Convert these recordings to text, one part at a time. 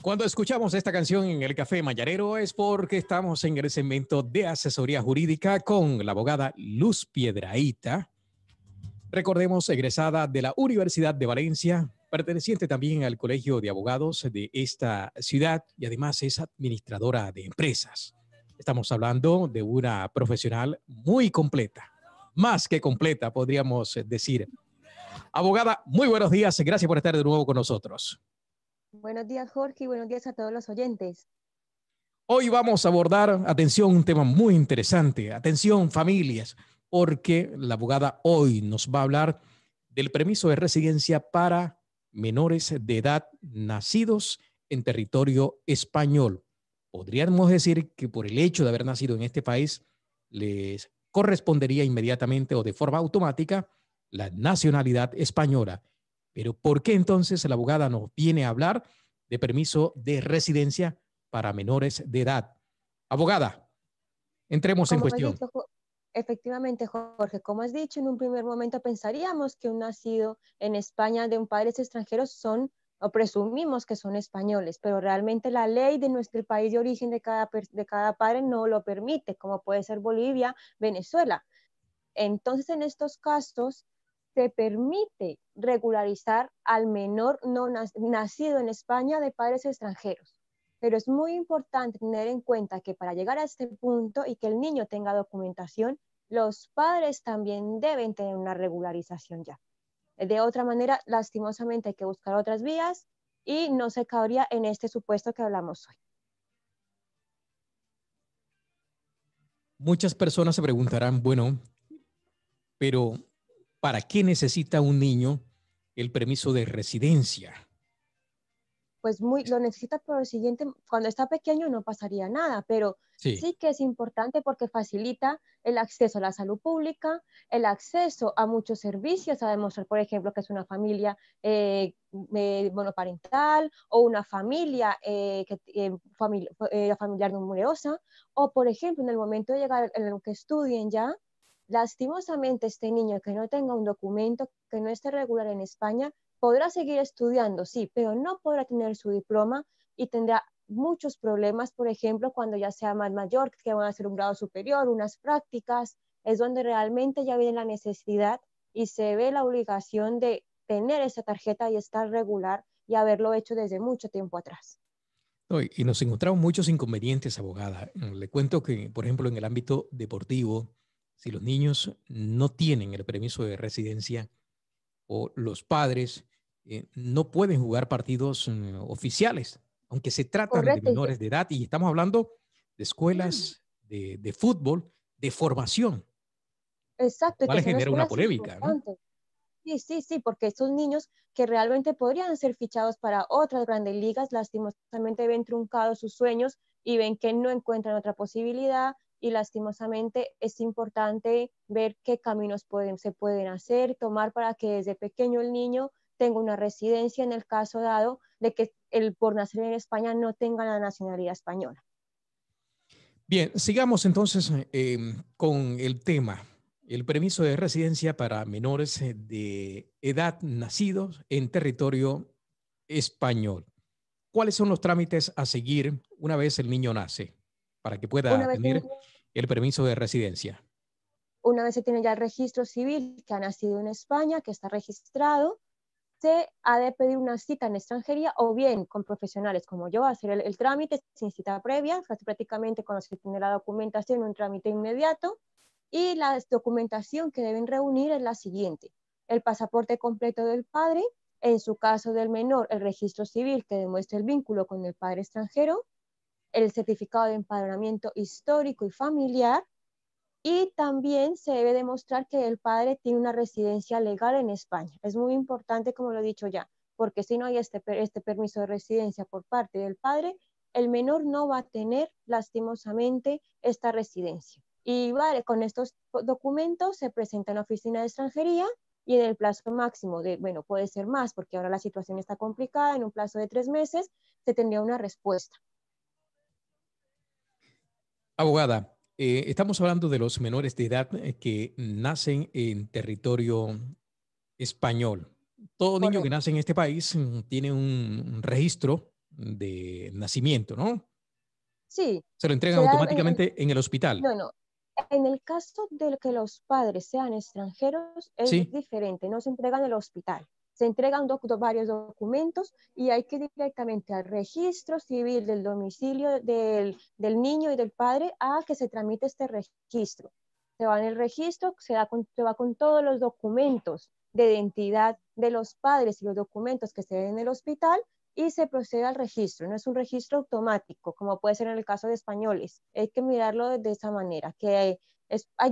Cuando escuchamos esta canción en el Café Mayarero es porque estamos en el segmento de asesoría jurídica con la abogada Luz Piedraíta. Recordemos, egresada de la Universidad de Valencia, perteneciente también al Colegio de Abogados de esta ciudad y además es administradora de empresas. Estamos hablando de una profesional muy completa, más que completa, podríamos decir. Abogada, muy buenos días. Gracias por estar de nuevo con nosotros. Buenos días, Jorge, y buenos días a todos los oyentes. Hoy vamos a abordar, atención, un tema muy interesante. Atención, familias, porque la abogada hoy nos va a hablar del permiso de residencia para menores de edad nacidos en territorio español. Podríamos decir que por el hecho de haber nacido en este país, les correspondería inmediatamente o de forma automática la nacionalidad española. Pero ¿por qué entonces la abogada nos viene a hablar de permiso de residencia para menores de edad? Abogada, entremos en cuestión. efectivamente, Jorge, como has dicho, en un primer momento pensaríamos que un nacido en España de un padres extranjeros son o presumimos que son españoles, pero realmente la ley de nuestro país de origen de cada, de cada padre no lo permite, como puede ser Bolivia, Venezuela. Entonces, en estos casos, se permite regularizar al menor no nacido en España de padres extranjeros. Pero es muy importante tener en cuenta que para llegar a este punto y que el niño tenga documentación, los padres también deben tener una regularización ya. De otra manera, lastimosamente hay que buscar otras vías y no se cabría en este supuesto que hablamos hoy. Muchas personas se preguntarán, bueno, pero ¿Para qué necesita un niño el permiso de residencia? Pues muy, lo necesita por el siguiente, cuando está pequeño no pasaría nada, pero sí. que es importante porque facilita el acceso a la salud pública, el acceso a muchos servicios, a demostrar, por ejemplo, que es una familia eh, eh, monoparental o una familia, eh, que, familia familiar numerosa, o por ejemplo, en el momento de llegar en lo que estudien ya, Lastimosamente, este niño que no tenga un documento, que no esté regular en España, podrá seguir estudiando, sí, pero no podrá tener su diploma y tendrá muchos problemas, por ejemplo, cuando ya sea más mayor, que van a hacer un grado superior, unas prácticas, es donde realmente ya viene la necesidad y se ve la obligación de tener esa tarjeta y estar regular y haberlo hecho desde mucho tiempo atrás. y nos encontramos muchos inconvenientes, abogada. Le cuento que, por ejemplo, en el ámbito deportivo, si los niños no tienen el permiso de residencia o los padres eh, no pueden jugar partidos mm, oficiales, aunque se tratan de menores de edad y estamos hablando de escuelas de, fútbol, de formación. Exacto. Vale, genera una polémica? Sí, sí, sí, porque estos niños que realmente podrían ser fichados para otras grandes ligas, lastimosamente ven truncados sus sueños y ven que no encuentran otra posibilidad y lastimosamente es importante ver qué caminos se pueden hacer, tomar para que desde pequeño el niño tenga una residencia en el caso dado de que el por nacer en España no tenga la nacionalidad española. Bien, sigamos entonces eh, con el tema. El permiso de residencia para menores eh, de edad nacidos en territorio español. ¿Cuáles son los trámites a seguir una vez el niño nace? para que pueda tener el permiso de residencia. Una vez se tiene ya el registro civil que ha nacido en España, que está registrado, se ha de pedir una cita en extranjería o bien con profesionales como yo, hacer el, trámite sin cita previa, prácticamente prácticamente los que tiene la documentación, un trámite inmediato, y la documentación que deben reunir es la siguiente, el pasaporte completo del padre, en su caso del menor, el registro civil que demuestre el vínculo con el padre extranjero, el certificado de empadronamiento histórico y familiar y también se debe demostrar que el padre tiene una residencia legal en España. Es muy importante, como lo he dicho ya, porque si no hay este, este permiso de residencia por parte del padre, el menor no va a tener lastimosamente esta residencia. Y vale, con estos documentos se presenta en la oficina de extranjería y en el plazo máximo de, bueno, puede ser más porque ahora la situación está complicada, en un plazo de tres meses se tendría una respuesta. Abogada, eh, estamos hablando de los menores de edad eh, que nacen en territorio español. Todo niño que nace en este país mm, tiene un registro de nacimiento, ¿no? Sí. Se lo entregan automáticamente en el, hospital. No, no. En el caso de que los padres sean extranjeros, es diferente, no se entregan en el hospital se entregan varios documentos y hay que ir directamente al registro civil del domicilio del, del niño y del padre a que se tramite este registro. Se va en el registro, se, va con todos los documentos de identidad de los padres y los documentos que se den en el hospital y se procede al registro. No es un registro automático, como puede ser en el caso de españoles. Hay que mirarlo de, esa manera, que hay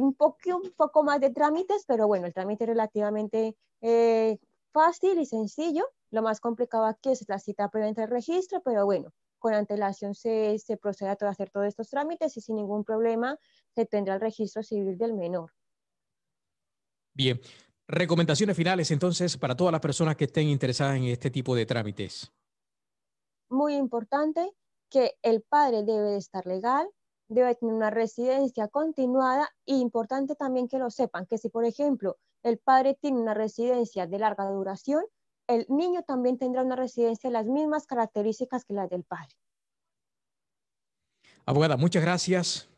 un poco, un poco más de trámites, pero bueno, el trámite es relativamente eh, fácil y sencillo. Lo más complicado aquí es la cita previa entre el registro, pero bueno, con antelación se, procede a hacer todos estos trámites y sin ningún problema se tendrá el registro civil del menor. Bien, recomendaciones finales entonces para todas las personas que estén interesadas en este tipo de trámites. Muy importante que el padre debe estar legal, debe tener una residencia continuada y e importante también que lo sepan, que si por ejemplo el padre tiene una residencia de larga duración, el niño también tendrá una residencia de las mismas características que las del padre. Abogada, muchas gracias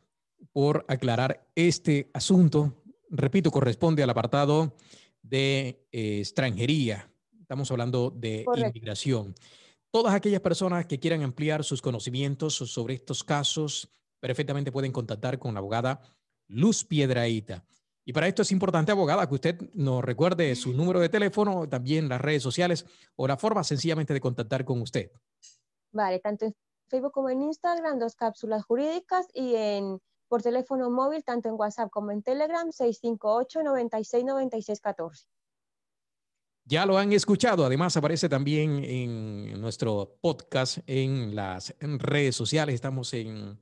por aclarar este asunto. Repito, corresponde al apartado de eh, extranjería. Estamos hablando de inmigración. Todas aquellas personas que quieran ampliar sus conocimientos sobre estos casos, perfectamente pueden contactar con la abogada Luz Piedraíta. Y para esto es importante, abogada, que usted nos recuerde su número de teléfono, también las redes sociales o la forma sencillamente de contactar con usted. Vale, tanto en Facebook como en Instagram, dos cápsulas jurídicas y en por teléfono móvil, tanto en WhatsApp como en Telegram, 658-969614. Ya lo han escuchado, además aparece también en nuestro podcast, en las redes sociales, estamos en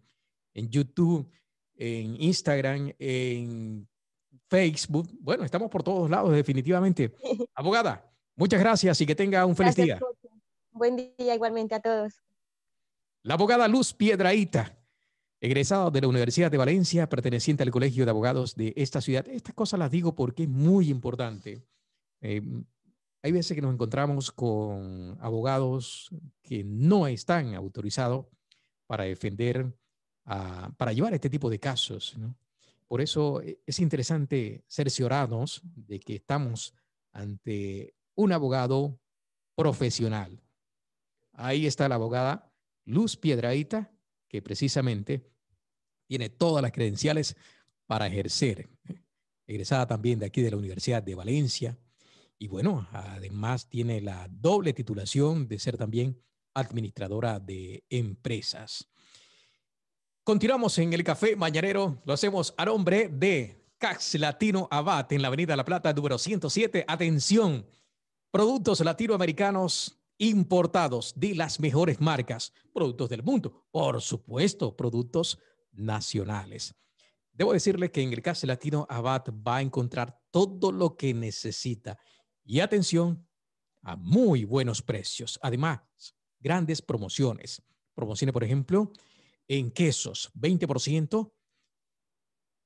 en YouTube, en Instagram, en Facebook. Bueno, estamos por todos lados, definitivamente. Abogada, muchas gracias y que tenga un feliz día. Buen día igualmente a todos. La abogada Luz Piedraíta, egresada de la Universidad de Valencia, perteneciente al Colegio de Abogados de esta ciudad. Estas cosas las digo porque es muy importante. Eh, hay veces que nos encontramos con abogados que no están autorizados para defender para llevar este tipo de casos. Por eso eh, es interesante cerciorarnos de que estamos ante un abogado profesional. Ahí está la abogada Luz Piedraita que precisamente tiene todas las credenciales para ejercer. ¿eh? Egresada también de aquí de la Universidad de Valencia. Y bueno, además tiene la doble titulación de ser también administradora de empresas. Continuamos en el Café Mañanero. Lo hacemos a nombre de Cax Latino Abad en la Avenida La Plata, número 107. Atención, productos latinoamericanos importados de las mejores marcas, productos del mundo, por supuesto, productos nacionales. Debo decirle que en el Cax Latino Abad va a encontrar todo lo que necesita. Y atención, a muy buenos precios. Además, grandes promociones. Promociones, por ejemplo, en quesos, 20%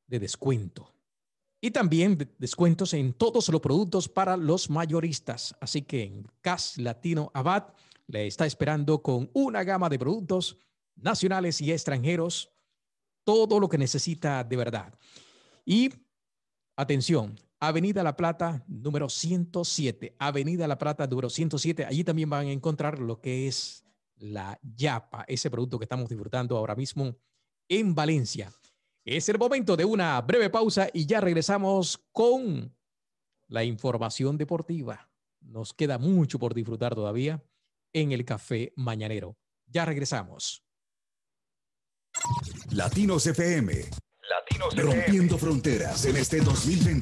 de descuento. Y también descuentos en todos los productos para los mayoristas. Así que en CAS Latino Abad le está esperando con una gama de productos nacionales y extranjeros, todo lo que necesita de verdad. Y atención, Avenida La Plata número 107, Avenida La Plata número 107, allí también van a encontrar lo que es la Yapa, ese producto que estamos disfrutando ahora mismo en Valencia. Es el momento de una breve pausa y ya regresamos con la información deportiva. Nos queda mucho por disfrutar todavía en el café mañanero. Ya regresamos. Latinos FM. Latinos Rompiendo fronteras en este 2021